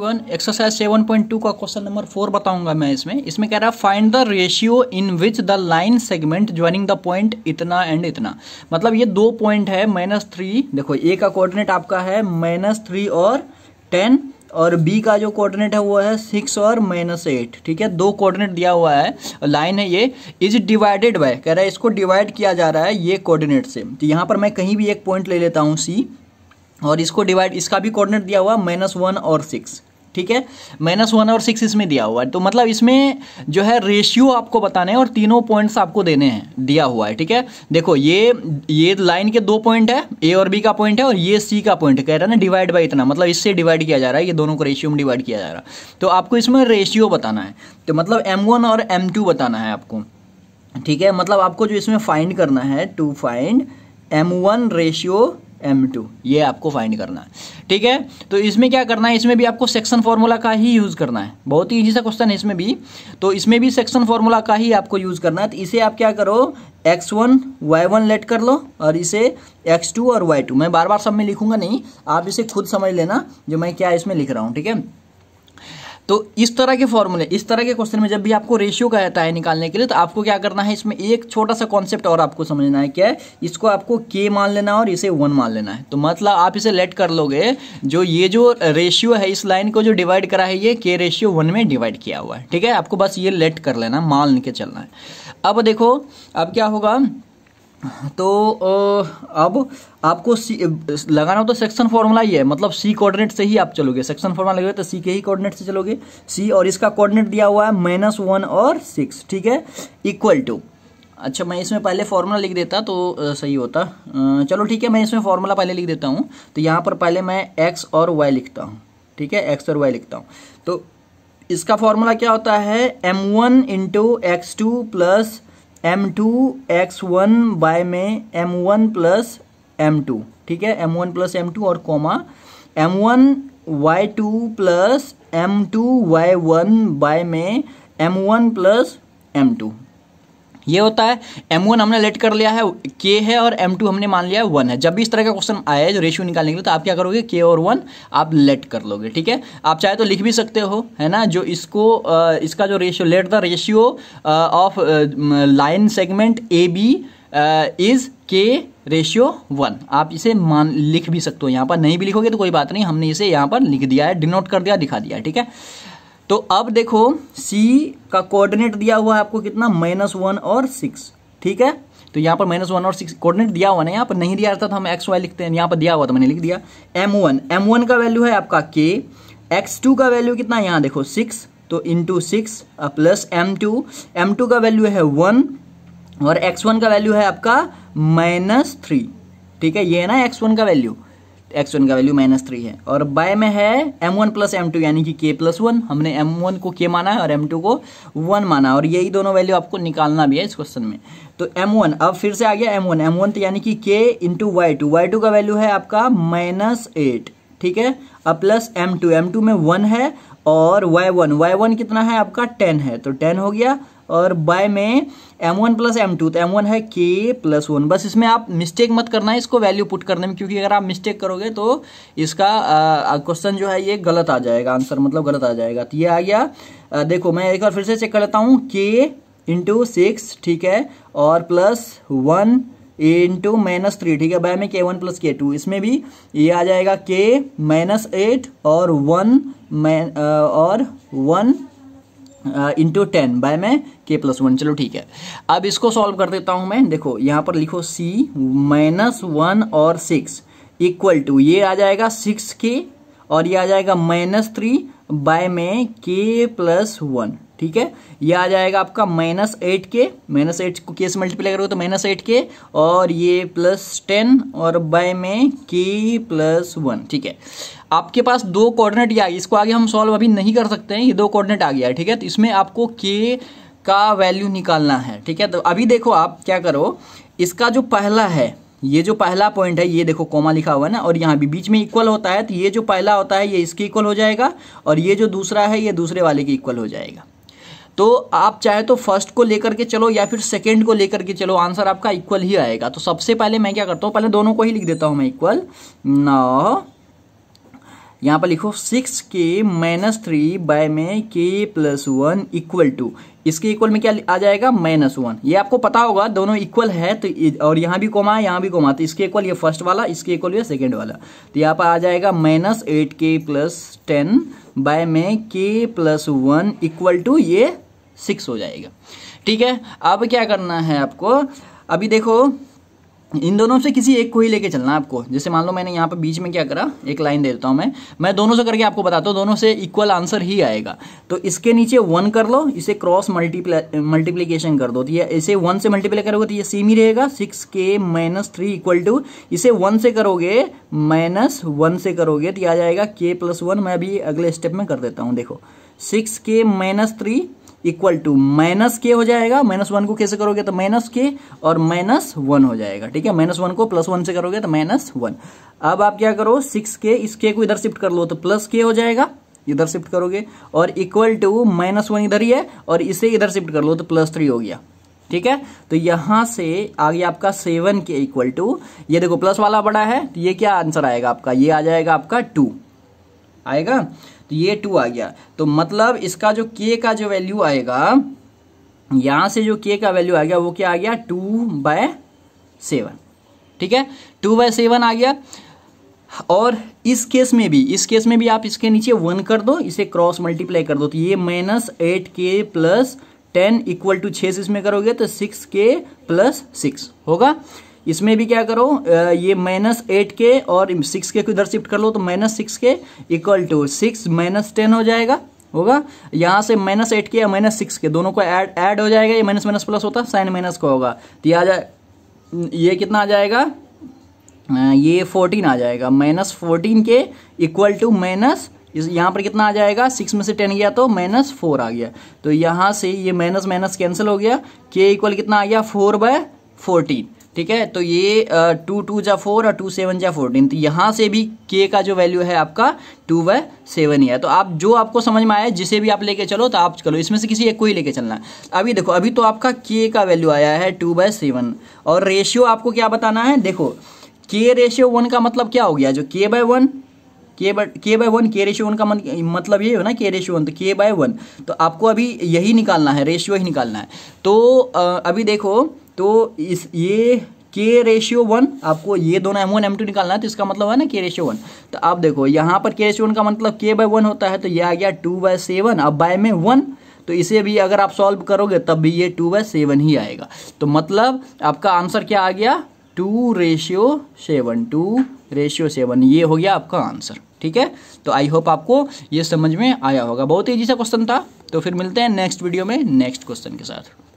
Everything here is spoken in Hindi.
one exercise seven point two का क्वेश्चन नंबर फोर बताऊंगा मैं इसमें इसमें कह रहा है find the ratio in which the line segment joining the point इतना एंड इतना मतलब ये दो पॉइंट है माइनस थ्री देखो ए का कोऑर्डिनेट आपका है माइनस थ्री और टेन और बी का जो कोऑर्डिनेट है वो है सिक्स और माइनस एट ठीक है दो कोऑर्डिनेट दिया हुआ है लाइन है ये इज डिवाइडेड बाय कह रहा है इसको डिवाइड किया जा रहा है ये कोऑर्डिनेट से तो यहाँ पर मैं कहीं भी एक पॉइंट ले लेता हूँ सी और इसको डिवाइड इसका भी कोऑर्डिनेट दिया हुआ माइनस वन और सिक्स ठीक है माइनस वन और सिक्स इसमें दिया हुआ है तो मतलब इसमें जो है रेशियो आपको बताने हैं और तीनों पॉइंट्स आपको देने हैं दिया हुआ है ठीक है देखो ये ये लाइन के दो पॉइंट है ए और बी का पॉइंट है और ये सी का पॉइंट कह रहा है ना डिवाइड बाई इतना मतलब इससे डिवाइड किया जा रहा है ये दोनों को रेशियो में डिवाइड किया जा रहा है तो आपको इसमें रेशियो बताना है तो मतलब एम वन और एम टू बताना है आपको ठीक है मतलब आपको जो इसमें फाइंड करना है to find M one ratio M two ये आपको फाइंड करना है ठीक है तो इसमें क्या करना है इसमें भी आपको सेक्शन फार्मूला का ही यूज़ करना है बहुत ही ईजी सा क्वेश्चन है इसमें भी तो इसमें भी सेक्शन फार्मूला का ही आपको यूज़ करना है तो इसे आप क्या करो X one Y one let कर लो और इसे एक्स टू और वाई टू मैं बार बार सब में लिखूंगा नहीं आप इसे खुद समझ लेना जो मैं क्या इसमें लिख रहा हूँ ठीक है तो इस तरह के फॉर्मूले इस तरह के क्वेश्चन में जब भी आपको रेशियो का आता है निकालने के लिए तो आपको क्या करना है इसमें एक छोटा सा कॉन्सेप्ट और आपको समझना है क्या है इसको आपको के मान लेना और इसे वन मान लेना है तो मतलब आप इसे लेट कर लोगे जो ये जो रेशियो है इस लाइन को जो डिवाइड करा है ये के रेशियो वन में डिवाइड किया हुआ है ठीक है आपको बस ये लेट कर लेना मान के चलना है अब देखो अब क्या होगा तो अब आपको सी लगाना हो तो सेक्शन फार्मूला ही है मतलब सी कोऑर्डिनेट से ही आप चलोगे सेक्शन फार्मूला लगेगा तो सी के ही कोऑर्डिनेट से चलोगे सी और इसका कोऑर्डिनेट दिया हुआ है माइनस वन और सिक्स ठीक है इक्वल टू अच्छा मैं इसमें पहले फार्मूला लिख देता तो सही होता चलो ठीक है मैं इसमें फार्मूला पहले लिख देता हूँ तो यहाँ पर पहले मैं एक्स और वाई लिखता हूँ ठीक है एक्स और वाई लिखता हूँ तो इसका फॉर्मूला क्या होता है M one into X two plus M two X one by में M one plus M two ठीक है M one plus M two और comma M one Y two plus M two Y one by में M one plus M two ये होता है एम वन हमने लेट कर लिया है के है और एम टू हमने मान लिया है वन है जब भी इस तरह का क्वेश्चन आया है जो रेशियो निकालने के लिए तो आप क्या करोगे के और वन आप लेट कर लोगे ठीक है आप चाहे तो लिख भी सकते हो है ना जो इसको इसका जो ratio let the ratio of line segment A B is K ratio one आप इसे मान लिख भी सकते हो यहाँ पर नहीं भी लिखोगे तो कोई बात नहीं हमने इसे यहाँ पर लिख दिया है डिनोट कर दिया दिखा दिया ठीक है तो अब देखो सी का कोऑर्डिनेट दिया हुआ है आपको कितना माइनस वन और सिक्स ठीक है तो यहाँ पर माइनस वन और सिक्स कोऑर्डिनेट दिया हुआ ना यहाँ पर नहीं दिया था तो हम एक्स वाई लिखते हैं यहाँ पर दिया हुआ तो मैंने लिख दिया एम वन एम वन का वैल्यू है आपका के एक्स टू का वैल्यू कितना यहाँ देखो सिक्स तो into six plus M two M two का वैल्यू है वन और एक्स वन का वैल्यू है आपका माइनस थ्री ठीक है ये है ना एक्स वन का वैल्यू एक्स वन का वैल्यू माइनस थ्री है और बाय में है M one plus M two यानी कि के प्लस वन हमने एम वन को के माना है और एम टू को वन माना और यही दोनों वैल्यू आपको निकालना भी है इस क्वेश्चन में तो एम वन अब फिर से आ गया एम वन एम वन तो यानी कि K into Y two Y two का वैल्यू है आपका माइनस एट ठीक है अब plus M two M two में वन है और वाई वन वाई वन कितना है आपका टेन है तो टेन हो गया और बाय में M one plus M two तो एम वन है के प्लस वन बस इसमें आप मिस्टेक मत करना है इसको वैल्यू पुट करने में क्योंकि अगर आप मिस्टेक करोगे तो इसका क्वेश्चन जो है ये गलत आ जाएगा आंसर मतलब गलत आ जाएगा तो ये आ गया आ, देखो मैं एक बार फिर से चेक कर लेता हूँ के इंटू सिक्स ठीक है और plus one into minus three ठीक है बाय में के वन प्लस के टू इसमें भी ये आ जाएगा के माइनस एट और वन और वन इंटू टेन बाय में के प्लस वन चलो ठीक है अब इसको सॉल्व कर देता हूं मैं देखो यहां पर लिखो सी माइनस वन और सिक्स इक्वल टू ये आ जाएगा सिक्स के और ये आ जाएगा माइनस थ्री बाय में के प्लस वन ठीक है ये आ जाएगा आपका minus eight K minus eight को के से मल्टीप्लाई करोगे तो माइनस एट के और ये प्लस टेन और बाय में के प्लस वन ठीक है आपके पास दो कोऑर्डिनेट आ गया इसको आगे हम सॉल्व अभी नहीं कर सकते हैं ये दो कोऑर्डिनेट आ गया है ठीक है तो इसमें आपको के का वैल्यू निकालना है ठीक है तो अभी देखो आप क्या करो इसका जो पहला है ये जो पहला पॉइंट है ये देखो कोमा लिखा हुआ है ना और यहाँ भी बीच में इक्वल होता है तो ये जो पहला होता है ये इसके इक्वल हो जाएगा और ये जो दूसरा है ये दूसरे वाले के इक्वल हो जाएगा तो आप चाहे तो फर्स्ट को लेकर के चलो या फिर सेकेंड को लेकर के चलो आंसर आपका इक्वल ही आएगा तो सबसे पहले मैं क्या करता हूँ पहले दोनों को ही लिख देता हूँ मैं इक्वल न यहाँ पर लिखो six K minus three by में K plus one equal to इसके इक्वल में क्या आ जाएगा माइनस वन ये आपको पता होगा दोनों इक्वल है तो और यहाँ भी कोमा है यहाँ भी कोमा तो इसके इक्वल ये फर्स्ट वाला इसके इक्वल ये सेकेंड वाला तो यहाँ पर आ जाएगा minus eight K plus ten by में K plus one equal to ये सिक्स हो जाएगा ठीक है अब क्या करना है आपको अभी देखो इन दोनों से किसी एक को ही लेके चलना है आपको जैसे मान लो मैंने यहाँ पर बीच में क्या करा एक लाइन दे देता हूँ मैं मैं दोनों से करके आपको बताता हूँ दोनों से इक्वल आंसर ही आएगा तो इसके नीचे वन कर लो इसे क्रॉस मल्टीप्लाई मल्टीप्लीकेशन कर दो तो ये इसे वन से मल्टीप्लाई करोगे तो ये सेम ही रहेगा six K minus three equal to इसे वन से करोगे माइनस वन से करोगे तो ये आ जाएगा के प्लस वन मैं अभी अगले स्टेप में कर देता हूँ देखो six K minus three equal to minus K हो जाएगा माइनस वन को कैसे करोगे तो माइनस के और माइनस वन हो जाएगा ठीक है माइनस वन को प्लस वन से करोगे तो माइनस वन अब आप क्या करो सिक्स के इस के को इधर शिफ्ट कर लो तो प्लस के हो जाएगा इधर शिफ्ट करोगे और इक्वल टू माइनस वन इधर ही है और इसे इधर शिफ्ट कर लो तो प्लस थ्री हो गया ठीक है तो यहां से आगे आपका सेवन के इक्वल टू ये देखो प्लस वाला बड़ा है तो ये क्या आंसर आएगा आपका ये आ जाएगा आपका टू आएगा तो ये टू आ गया तो मतलब इसका जो के का जो वैल्यू आएगा यहाँ से जो के का वैल्यू आ गया वो क्या आ गया टू बाय सेवन ठीक है टू बाय सेवन आ गया और इस केस में भी इस केस में भी आप इसके नीचे वन कर दो इसे क्रॉस मल्टीप्लाई कर दो तो ये minus eight K plus ten equal to छ से इसमें करोगे तो सिक्स के प्लस सिक्स होगा इसमें भी क्या करो ये माइनस एट के और सिक्स के किधर शिफ्ट कर लो तो minus six K equal to six minus ten हो जाएगा होगा यहाँ से माइनस एट के या माइनस सिक्स के दोनों को ऐड ऐड हो जाएगा ये माइनस माइनस प्लस होता है साइन माइनस का होगा तो ये आ जाए ये कितना आ जाएगा ये फोर्टीन आ जाएगा minus fourteen K equal to minus इस यहाँ पर कितना आ जाएगा सिक्स में से टेन गया तो माइनस फोर आ गया तो यहाँ से ये माइनस माइनस कैंसिल हो गया के इक्वल कितना आ गया फोर बाय फोर्टीन ठीक है तो ये टू टू जा फोर और टू सेवन जा फोर्टीन तो यहाँ से भी के का जो वैल्यू है आपका टू बाय सेवन ही है तो आप जो आपको समझ में आया जिसे भी आप लेके चलो तो आप चलो इसमें से किसी एक को ही लेके चलना है अभी देखो अभी तो आपका के का वैल्यू आया है टू बाय सेवन और रेशियो आपको क्या बताना है देखो के रेशियो वन का मतलब क्या हो गया जो के बाय वन के बाय के बाय वन के रेशियो वन का मतलब ये हो ना के रेशियो वन तो के बाय वन तो आपको अभी यही निकालना है रेशियो ही निकालना है तो अभी देखो तो इस ये के रेशियो वन आपको ये दोनों एम वन एम टू निकालना है तो इसका मतलब है ना के रेशियो वन तो आप देखो यहाँ पर के रेशियो वन का मतलब के बाय वन होता है तो ये आ गया टू बाय सेवन अब बाय में वन तो इसे भी अगर आप सॉल्व करोगे तब भी ये टू बाय सेवन ही आएगा तो मतलब आपका आंसर क्या आ गया two ratio seven two ratio seven ये हो गया आपका आंसर ठीक है तो आई होप आपको ये समझ में आया होगा बहुत ईजी सा क्वेश्चन था तो फिर मिलते हैं नेक्स्ट वीडियो में नेक्स्ट क्वेश्चन के साथ